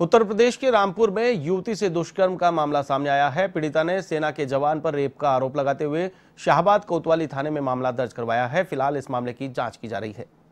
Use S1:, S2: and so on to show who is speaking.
S1: उत्तर प्रदेश के रामपुर में युवती से दुष्कर्म का मामला सामने आया है पीड़िता ने सेना के जवान पर रेप का आरोप लगाते हुए शाहबाद कोतवाली थाने में मामला दर्ज करवाया है फिलहाल इस मामले की जांच की जा रही है